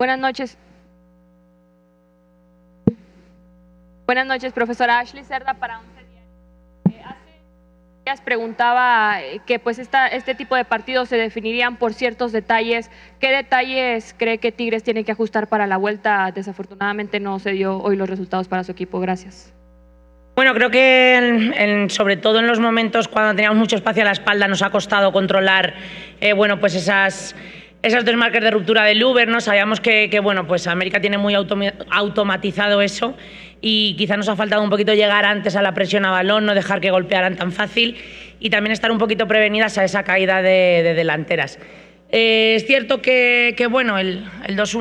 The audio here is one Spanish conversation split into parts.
Buenas noches. Buenas noches, profesora Ashley Cerda para 11 eh, hace días preguntaba eh, que pues este tipo de partidos se definirían por ciertos detalles. ¿Qué detalles cree que Tigres tiene que ajustar para la vuelta? Desafortunadamente no se dio hoy los resultados para su equipo. Gracias. Bueno, creo que sobre todo en los momentos cuando teníamos mucho espacio a la espalda nos ha costado controlar eh, bueno, pues esas, esas dos marcas de ruptura del Uber, ¿no? Sabíamos que, bueno, pues América tiene muy automatizado eso y quizá nos ha faltado un poquito llegar antes a la presión a balón, no dejar que golpearan tan fácil y también estar un poquito prevenidas a esa caída de, delanteras. Eh, es cierto que, bueno, el, 2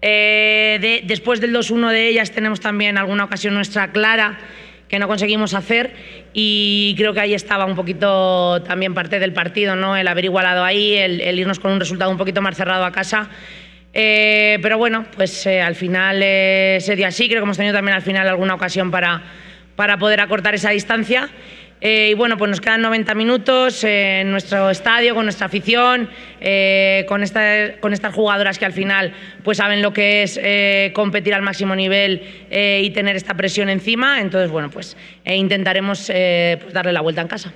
eh, después del 2-1 de ellas tenemos también alguna ocasión nuestra clara que no conseguimos hacer y creo que ahí estaba un poquito también parte del partido, ¿no? el haber igualado ahí, el, irnos con un resultado un poquito más cerrado a casa. Eh, pero bueno, pues eh, al final eh, se dio así, creo que hemos tenido también al final alguna ocasión para, para poder acortar esa distancia. Eh, y bueno, pues nos quedan 90 minutos en nuestro estadio, con nuestra afición, eh, con, estas jugadoras que al final pues saben lo que es eh, competir al máximo nivel y tener esta presión encima. Entonces, bueno, pues intentaremos pues, darle la vuelta en casa.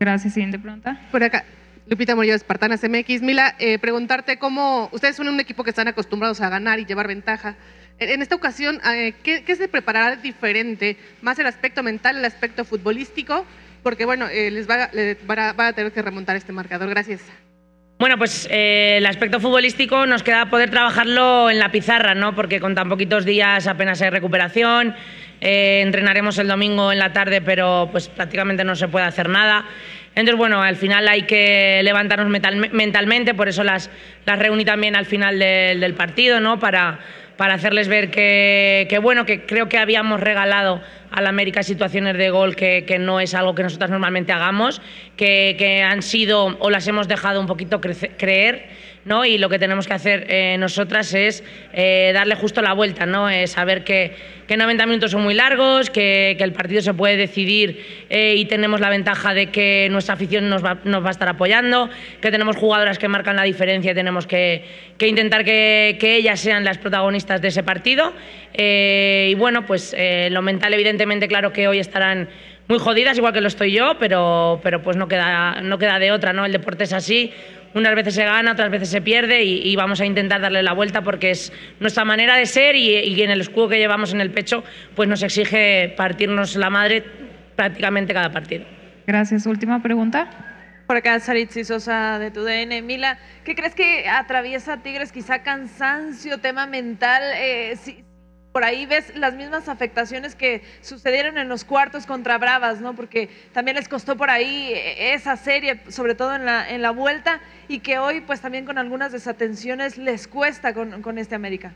Gracias, siguiente pregunta. Por acá. Lupita Morillo, Espartanas MX. Mila, eh, preguntarte cómo, ustedes son un equipo que están acostumbrados a ganar y llevar ventaja. En esta ocasión, eh, ¿qué, se preparará diferente? Más el aspecto mental, el aspecto futbolístico, porque bueno, eh, les, va, a tener que remontar este marcador. Gracias. Bueno, pues el aspecto futbolístico nos queda poder trabajarlo en la pizarra, ¿no? Porque con tan poquitos días apenas hay recuperación. entrenaremos el domingo en la tarde, pero pues prácticamente no se puede hacer nada. Entonces, bueno, al final hay que levantarnos mentalmente, por eso las, las reuní también al final del, partido, ¿no? Para, para hacerles ver que, bueno, que creo que habíamos regalado la América situaciones de gol que, no es algo que nosotras normalmente hagamos, que, han sido o las hemos dejado un poquito creer, ¿no? Y lo que tenemos que hacer eh, nosotras es eh, darle justo la vuelta, ¿no? Eh, saber que que 90 minutos son muy largos, que, el partido se puede decidir eh, y tenemos la ventaja de que nuestra afición nos va, a estar apoyando, que tenemos jugadoras que marcan la diferencia y tenemos que, intentar que, ellas sean las protagonistas de ese partido. Eh, y bueno, pues eh, lo mental evidentemente claro que hoy estarán muy jodidas, igual que lo estoy yo, pero, pero pues no queda, no queda de otra, ¿no? El deporte es así unas veces se gana, otras veces se pierde y, vamos a intentar darle la vuelta porque es nuestra manera de ser y, y, en el escudo que llevamos en el pecho pues nos exige partirnos la madre prácticamente cada partido. Gracias. Última pregunta. Por acá Saritzi Sosa de dn Mila, ¿qué crees que atraviesa Tigres? Quizá cansancio, tema mental. Eh, por ahí ves las mismas afectaciones que sucedieron en los cuartos contra Bravas, ¿no? Porque también les costó por ahí eh, esa serie, sobre todo en la, vuelta, y que hoy pues también con algunas desatenciones les cuesta con, este América.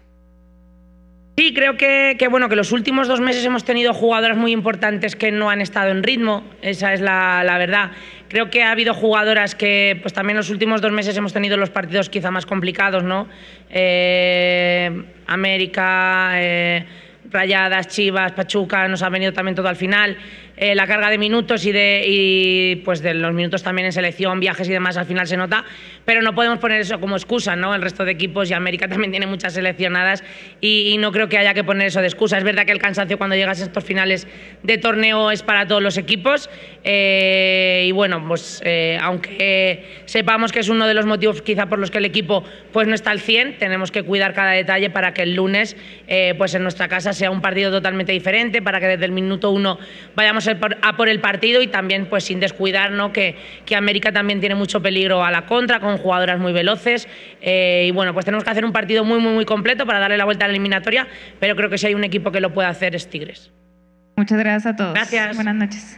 Sí, creo que, que, bueno, que los últimos dos meses hemos tenido jugadoras muy importantes que no han estado en ritmo, esa es la, la verdad. Creo que ha habido jugadoras que pues también los últimos dos meses hemos tenido los partidos quizá más complicados, ¿no? Eh, América, eh, Rayadas, Chivas, Pachuca, nos ha venido también todo al final. Eh, la carga de minutos y de pues de los minutos también en selección, viajes y demás al final se nota, pero no podemos poner eso como excusa, ¿no? El resto de equipos y América también tiene muchas seleccionadas y, no creo que haya que poner eso de excusa. Es verdad que el cansancio cuando llegas a estos finales de torneo es para todos los equipos eh, y bueno, pues eh, aunque sepamos que es uno de los motivos quizá por los que el equipo pues no está al 100, tenemos que cuidar cada detalle para que el lunes pues en nuestra casa sea un partido totalmente diferente, para que desde el minuto uno vayamos a por el partido y también pues sin descuidar que, que América también tiene mucho peligro a la contra, con jugadoras muy veloces. Eh, y bueno, pues tenemos que hacer un partido muy, muy, muy completo para darle la vuelta a la eliminatoria, pero creo que si hay un equipo que lo puede hacer es Tigres. Muchas gracias a todos. Gracias. Buenas noches.